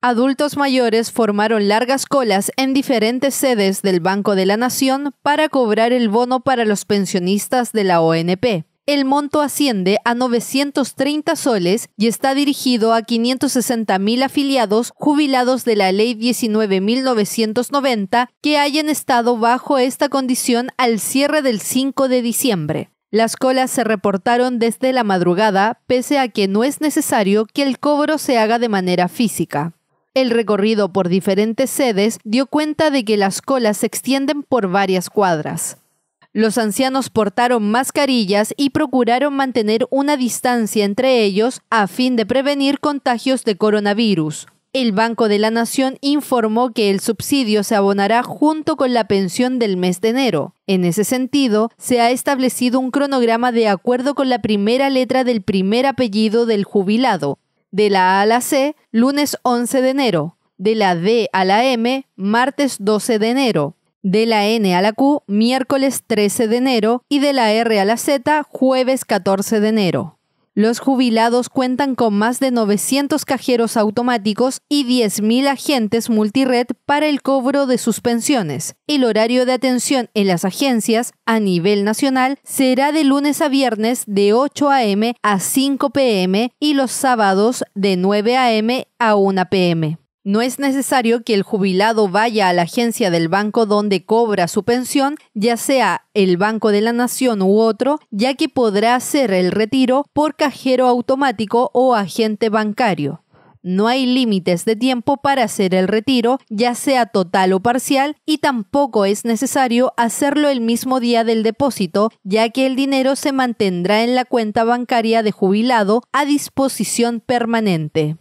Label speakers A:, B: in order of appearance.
A: Adultos mayores formaron largas colas en diferentes sedes del Banco de la Nación para cobrar el bono para los pensionistas de la ONP. El monto asciende a 930 soles y está dirigido a 560.000 afiliados jubilados de la Ley 19.990 que hayan estado bajo esta condición al cierre del 5 de diciembre. Las colas se reportaron desde la madrugada, pese a que no es necesario que el cobro se haga de manera física. El recorrido por diferentes sedes dio cuenta de que las colas se extienden por varias cuadras. Los ancianos portaron mascarillas y procuraron mantener una distancia entre ellos a fin de prevenir contagios de coronavirus. El Banco de la Nación informó que el subsidio se abonará junto con la pensión del mes de enero. En ese sentido, se ha establecido un cronograma de acuerdo con la primera letra del primer apellido del jubilado, de la A a la C, lunes 11 de enero, de la D a la M, martes 12 de enero, de la N a la Q, miércoles 13 de enero y de la R a la Z, jueves 14 de enero. Los jubilados cuentan con más de 900 cajeros automáticos y 10.000 agentes multired para el cobro de sus pensiones. El horario de atención en las agencias a nivel nacional será de lunes a viernes de 8 a.m. a 5 p.m. y los sábados de 9 a.m. a 1 p.m. No es necesario que el jubilado vaya a la agencia del banco donde cobra su pensión, ya sea el Banco de la Nación u otro, ya que podrá hacer el retiro por cajero automático o agente bancario. No hay límites de tiempo para hacer el retiro, ya sea total o parcial, y tampoco es necesario hacerlo el mismo día del depósito, ya que el dinero se mantendrá en la cuenta bancaria de jubilado a disposición permanente.